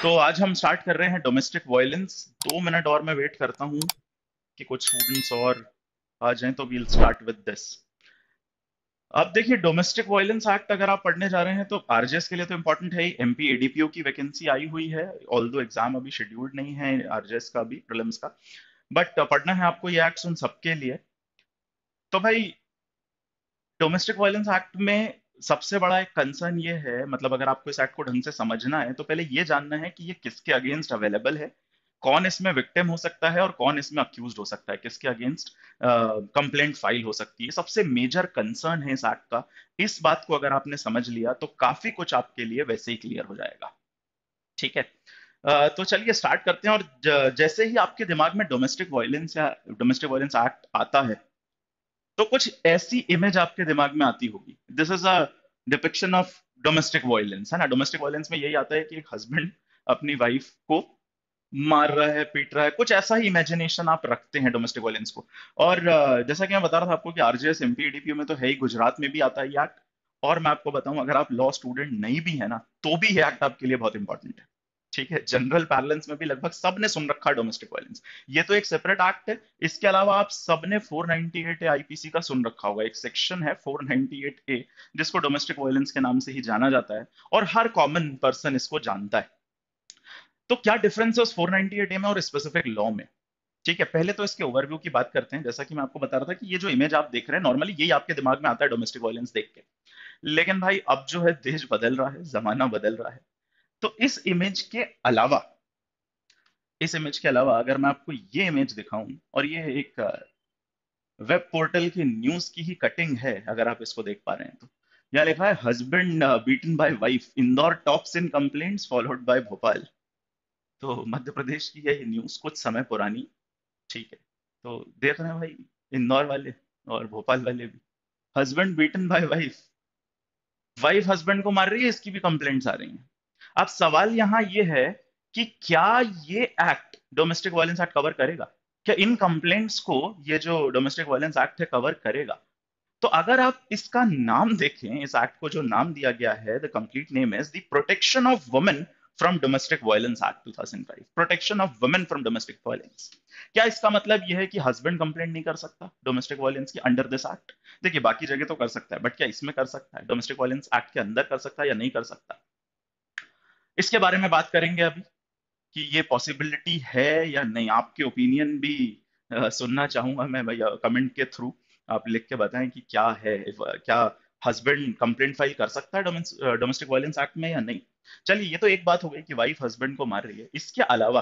तो आज हम स्टार्ट कर रहे हैं डोमेस्टिक वायलेंस दो मिनट और मैं वेट करता हूँ कि कुछ स्टूडेंट्स और आ जाए तो वील स्टार्ट विद दिस अब देखिए डोमेस्टिक वायलेंस एक्ट अगर आप पढ़ने जा रहे हैं तो आरजेएस के लिए तो इम्पोर्टेंट है एम पी एडीपीओ की वैकेंसी आई हुई है ऑल दो एग्जाम अभी शेड्यूल्ड नहीं है आरजेएस का भी प्रम्स का बट uh, पढ़ना है आपको ये एक्ट उन सबके लिए तो भाई डोमेस्टिक वायलेंस एक्ट में सबसे बड़ा एक कंसर्न ये है मतलब अगर आपको इस एक्ट को ढंग से समझना है तो पहले ये जानना है कि ये किसके अगेंस्ट अवेलेबल है कौन इसमें विक्टिम हो सकता है और कौन इसमें अक्यूज हो सकता है किसके अगेंस्ट कंप्लेंट फाइल हो सकती है सबसे मेजर कंसर्न है इस एक्ट का इस बात को अगर आपने समझ लिया तो काफी कुछ आपके लिए वैसे ही क्लियर हो जाएगा ठीक है uh, तो चलिए स्टार्ट करते हैं और जैसे ही आपके दिमाग में डोमेस्टिक वायलेंस या डोमेस्टिक वायलेंस एक्ट आता है तो कुछ ऐसी इमेज आपके दिमाग में आती होगी this is a depiction of domestic violence है ना डोमेस्टिक वायलेंस में यही आता है कि एक हस्बैंड अपनी वाइफ को मार रहा है पीट रहा है कुछ ऐसा ही इमेजिनेशन आप रखते हैं डोमेस्टिक वायलेंस को और जैसा कि मैं बता रहा था आपको कि आरजेएस एमपीडीपी में तो है ही गुजरात में भी आता है ये एक्ट और मैं आपको बताऊं अगर आप लॉ स्टूडेंट नहीं भी है ना तो भी ये एक्ट आपके लिए बहुत इंपॉर्टेंट है ठीक है जनरल पैरलेंस में भी लगभग सब ने सुन रखा डोमेस्टिक वायलेंस ये तो एक सेपरेट एक्ट है इसके अलावा आप सब ने 498 ए आईपीसी का सुन रखा होगा एक सेक्शन है 498 ए जिसको डोमेस्टिक वायलेंस के नाम से ही जाना जाता है और हर कॉमन पर्सन इसको जानता है तो क्या डिफरेंस है उस फोर ए में और स्पेसिफिक लॉ में ठीक है पहले तो इसके ओवरव्यू की बात करते हैं जैसा कि मैं आपको बता रहा था कि ये जो इमेज आप देख रहे हैं नॉर्मली यही आपके दिमाग में आता है डोमेस्टिक वायलेंस देख के लेकिन भाई अब जो है देश बदल रहा है जमाना बदल रहा है तो इस इमेज के अलावा इस इमेज के अलावा अगर मैं आपको ये इमेज दिखाऊं और ये एक वेब पोर्टल की न्यूज की ही कटिंग है अगर आप इसको देख पा रहे हैं तो यह लिखा है husband beaten by wife Indore tops in complaints followed by Bhopal तो मध्य प्रदेश की यही न्यूज कुछ समय पुरानी ठीक है तो देख रहे हैं भाई इंदौर वाले और भोपाल वाले भी husband beaten by wife wife husband को मार रही है इसकी भी कंप्लेंट्स आ रही हैं अब सवाल यहां ये यह है कि क्या ये act domestic violence act cover करेगा क्या इन कंप्लेंट्स को ये जो डोमेस्टिक वायलेंस एक्ट है कवर करेगा तो अगर आप इसका नाम देखें इस एक्ट को जो नाम दिया गया है the complete name is the protection of women from domestic violence act 2005 protection of women from domestic violence क्या इसका मतलब यह है कि हस्बैंड कंप्लेंट नहीं कर सकता डोमेस्टिक वायलेंस की अंडर दिस एक्ट देखिए बाकी जगह तो कर सकता है बट क्या इसमें कर सकता है डोमेस्टिक वायलेंस एक्ट के अंदर कर सकता है या नहीं कर सकता इसके बारे में बात करेंगे अभी कि ये पॉसिबिलिटी है या नहीं आपके ओपिनियन भी सुनना चाहूंगा मैं भैया कमेंट के थ्रू आप लिख के बताएं कि क्या है क्या हस्बैंड कंप्लेंट फाइल कर सकता है डोमेस्टिक वायलेंस एक्ट में या नहीं चलिए ये तो एक बात हो गई कि वाइफ हस्बैंड को मार रही है इसके अलावा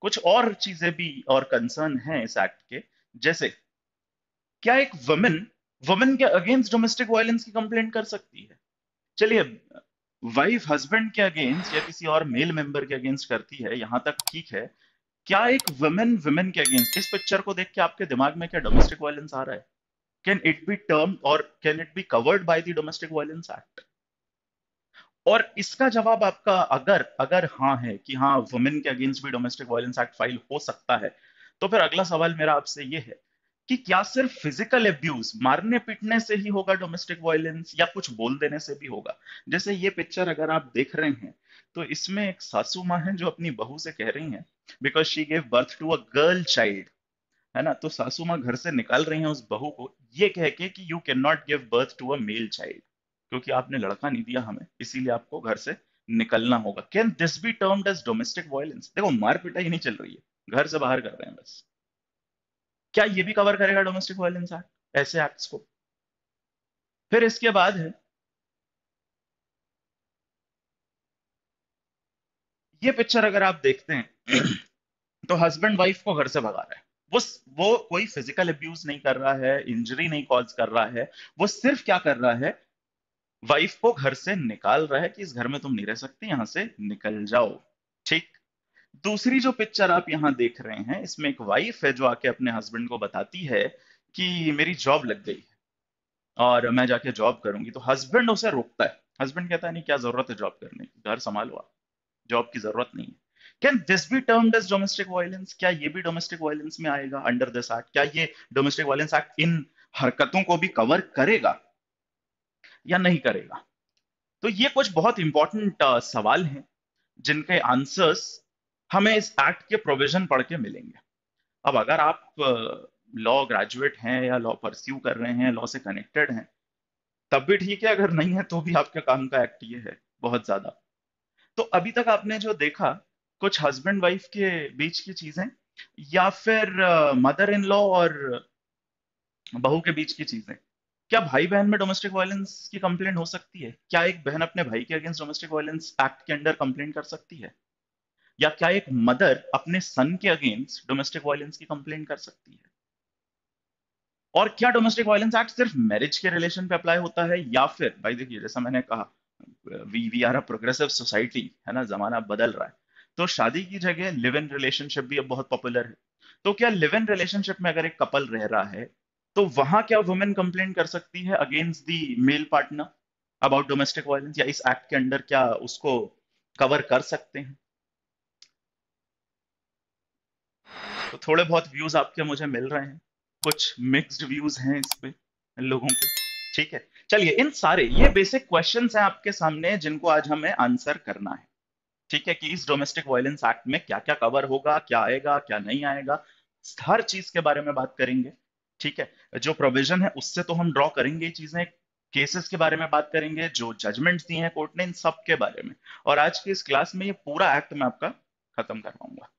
कुछ और चीजें भी और कंसर्न है इस एक्ट के जैसे क्या एक वुमेन वुमेन के अगेंस्ट डोमेस्टिक वायलेंस की कंप्लेंट कर सकती है चलिए वाइफ हस्बैंड के अगेंस्ट या किसी और मेल मेंबर के अगेंस्ट करती है यहां तक ठीक है क्या एक वुमेन वुमेन के अगेंस्ट इस पिक्चर को देख के आपके दिमाग में क्या डोमेस्टिक वायलेंस आ रहा है can it be term or can it be covered by the domestic violence act और इसका जवाब आपका अगर अगर हाँ है कि हाँ वुमेन के अगेंस्ट भी डोमेस्टिक वायलेंस एक्ट फाइल हो सकता है तो फिर अगला सवाल मेरा आपसे ये है कि क्या सिर्फ फिजिकल एब्यूज मारने पीटने से ही होगा डोमेस्टिक वायलेंस या कुछ बोल देने से भी होगा जैसे ये पिक्चर अगर आप देख रहे हैं तो इसमें एक सासू माँ है जो अपनी बहू से कह रही है because she gave birth to a girl child है ना तो सासू माँ घर से निकाल रही है उस बहू को ये कह के कि you can not give birth to a male child क्योंकि आपने लड़का नहीं दिया हमें इसीलिए आपको घर से निकलना होगा can this be term as domestic violence देखो मार पिटाई नहीं चल रही है घर से बाहर कर रहे हैं बस क्या ये भी कवर करेगा डोमेस्टिक वायलेंस एक्ट ऐसे एक्ट्स को फिर इसके बाद है ये पिक्चर अगर आप देखते हैं तो हस्बैंड वाइफ को घर से भगा रहा है वो वो कोई फिजिकल अब्यूज नहीं कर रहा है इंजरी नहीं कॉज कर रहा है वो सिर्फ क्या कर रहा है वाइफ को घर से निकाल रहा है कि इस घर में तुम नहीं रह सकते यहां से निकल जाओ दूसरी जो पिक्चर आप यहाँ देख रहे हैं इसमें एक वाइफ है जो आके अपने हस्बैंड को बताती है कि मेरी जॉब लग गई है और मैं जाके जॉब करूंगी तो हस्बैंड उसे रोकता है हस्बैंड कहता है नहीं क्या जरूरत है जॉब करने की घर संभालो आप जॉब की जरूरत नहीं है can this be term does domestic violence क्या ये भी डोमेस्टिक वायलेंस में आएगा अंडर दिस एक्ट क्या ये डोमेस्टिक वायलेंस एक्ट इन हरकतों को भी कवर करेगा या नहीं करेगा तो ये कुछ बहुत इंपॉर्टेंट uh, सवाल हैं जिनके आंसर्स हमें इस एक्ट के प्रोविजन पढ़ के मिलेंगे अब अगर आप लॉ uh, ग्रेजुएट हैं या लॉ परस्यू कर रहे हैं लॉ से कनेक्टेड हैं तब भी ठीक है अगर नहीं है तो भी आपके काम का एक्ट ये है बहुत ज्यादा तो अभी तक आपने जो देखा कुछ हस्बैंड वाइफ के बीच की चीजें या फिर मदर इन लॉ और बहू के बीच की चीजें क्या भाई बहन में डोमेस्टिक वायलेंस की कंप्लेंट हो सकती है क्या एक बहन अपने भाई के अगेंस्ट डोमेस्टिक वायलेंस एक्ट के अंडर कंप्लेंट कर सकती है या क्या एक मदर अपने सन के अगेंस्ट डोमेस्टिक वायलेंस की कंप्लेन कर सकती है और क्या डोमेस्टिक वायलेंस एक्ट सिर्फ मैरिज के रिलेशन पे अप्लाई होता है या फिर भाई देखिए जैसा मैंने कहा we we are a progressive society है ना जमाना बदल रहा है तो शादी की जगह लिव इन रिलेशनशिप भी अब बहुत पॉपुलर है तो क्या लिव इन रिलेशनशिप में अगर एक कपल रह रहा है तो वहां क्या वुमेन कंप्लेन कर सकती है against the male partner about domestic violence या इस एक्ट के अंडर क्या उसको कवर कर सकते हैं तो थोड़े बहुत व्यूज आपके मुझे मिल रहे हैं कुछ मिक्स्ड व्यूज हैं इस पे लोगों के ठीक है चलिए इन सारे ये बेसिक क्वेश्चन हैं आपके सामने जिनको आज हमें आंसर करना है ठीक है कि इस डोमेस्टिक वायलेंस एक्ट में क्या क्या कवर होगा क्या आएगा क्या नहीं आएगा हर चीज के बारे में बात करेंगे ठीक है जो प्रोविजन है उससे तो हम ड्रॉ करेंगे चीजें केसेस के बारे में बात करेंगे जो जजमेंट्स दिए हैं कोर्ट ने इन सब के बारे में और आज की इस क्लास में ये पूरा एक्ट मैं आपका खत्म करवाऊंगा